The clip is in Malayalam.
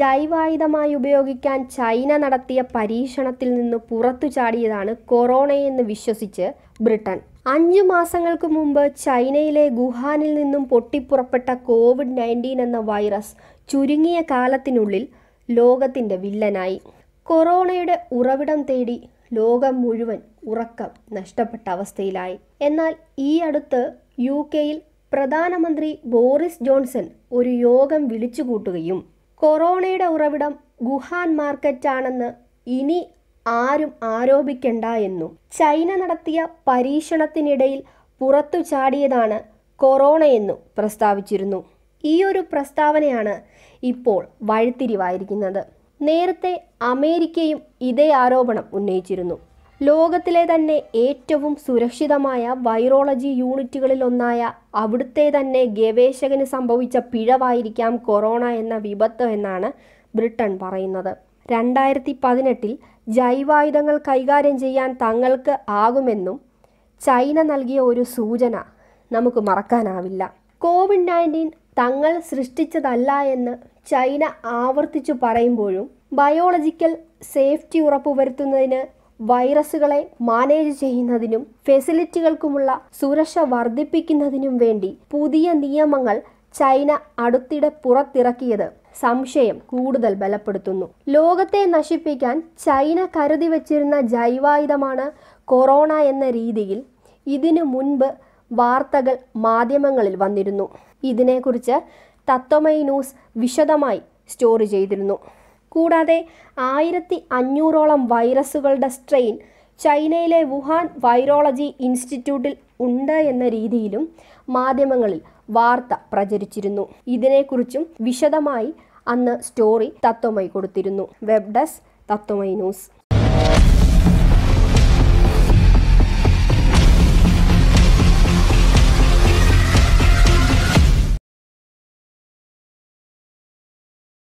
ജൈവായുധമായി ഉപയോഗിക്കാൻ ചൈന നടത്തിയ പരീക്ഷണത്തിൽ നിന്ന് പുറത്തു ചാടിയതാണ് കൊറോണയെന്ന് വിശ്വസിച്ച് ബ്രിട്ടൻ അഞ്ചു മാസങ്ങൾക്ക് മുമ്പ് ചൈനയിലെ വുഹാനിൽ നിന്നും പൊട്ടിപ്പുറപ്പെട്ട കോവിഡ് നയൻറ്റീൻ എന്ന വൈറസ് ചുരുങ്ങിയ കാലത്തിനുള്ളിൽ ലോകത്തിൻ്റെ വില്ലനായി കൊറോണയുടെ ഉറവിടം തേടി ലോകം മുഴുവൻ ഉറക്കം നഷ്ടപ്പെട്ട അവസ്ഥയിലായി എന്നാൽ ഈ അടുത്ത് യു കെയിൽ പ്രധാനമന്ത്രി ബോറിസ് ജോൺസൺ ഒരു യോഗം വിളിച്ചുകൂട്ടുകയും കൊറോണയുടെ ഉറവിടം ഗുഹാൻ മാർക്കറ്റാണെന്ന് ഇനി ആരും ആരോപിക്കണ്ട എന്നും ചൈന നടത്തിയ പരീക്ഷണത്തിനിടയിൽ പുറത്തു ചാടിയതാണ് കൊറോണയെന്നും പ്രസ്താവിച്ചിരുന്നു ഈ ഒരു പ്രസ്താവനയാണ് ഇപ്പോൾ വഴിത്തിരിവായിരിക്കുന്നത് നേരത്തെ അമേരിക്കയും ഇതേ ആരോപണം ഉന്നയിച്ചിരുന്നു ലോകത്തിലെ തന്നെ ഏറ്റവും സുരക്ഷിതമായ വൈറോളജി യൂണിറ്റുകളിൽ ഒന്നായ അവിടുത്തെ തന്നെ ഗവേഷകന് സംഭവിച്ച പിഴവായിരിക്കാം കൊറോണ എന്ന വിപത്ത് എന്നാണ് ബ്രിട്ടൻ പറയുന്നത് രണ്ടായിരത്തി പതിനെട്ടിൽ ജൈവായുധങ്ങൾ കൈകാര്യം ചെയ്യാൻ തങ്ങൾക്ക് ആകുമെന്നും ചൈന നൽകിയ ഒരു സൂചന നമുക്ക് മറക്കാനാവില്ല കോവിഡ് നയൻറ്റീൻ തങ്ങൾ സൃഷ്ടിച്ചതല്ല എന്ന് ചൈന ആവർത്തിച്ചു പറയുമ്പോഴും ബയോളജിക്കൽ സേഫ്റ്റി ഉറപ്പുവരുത്തുന്നതിന് വൈറസുകളെ മാനേജ് ചെയ്യുന്നതിനും ഫെസിലിറ്റികൾക്കുമുള്ള സുരക്ഷ വർദ്ധിപ്പിക്കുന്നതിനും വേണ്ടി പുതിയ നിയമങ്ങൾ ചൈന അടുത്തിടെ പുറത്തിറക്കിയത് സംശയം കൂടുതൽ ബലപ്പെടുത്തുന്നു ലോകത്തെ നശിപ്പിക്കാൻ ചൈന കരുതി വച്ചിരുന്ന ജൈവായുധമാണ് കൊറോണ എന്ന രീതിയിൽ ഇതിനു മുൻപ് വാർത്തകൾ മാധ്യമങ്ങളിൽ വന്നിരുന്നു ഇതിനെക്കുറിച്ച് തത്വമൈ ന്യൂസ് വിശദമായി സ്റ്റോറി ചെയ്തിരുന്നു കൂടാതെ ആയിരത്തി അഞ്ഞൂറോളം വൈറസുകളുടെ സ്ട്രെയിൻ ചൈനയിലെ വുഹാൻ വൈറോളജി ഇൻസ്റ്റിറ്റ്യൂട്ടിൽ ഉണ്ട് എന്ന രീതിയിലും മാധ്യമങ്ങളിൽ വാർത്ത പ്രചരിച്ചിരുന്നു ഇതിനെക്കുറിച്ചും വിശദമായി അന്ന് സ്റ്റോറി തത്വമായി കൊടുത്തിരുന്നു വെബ് ഡെസ്ക് തത്വമൈ ന്യൂസ്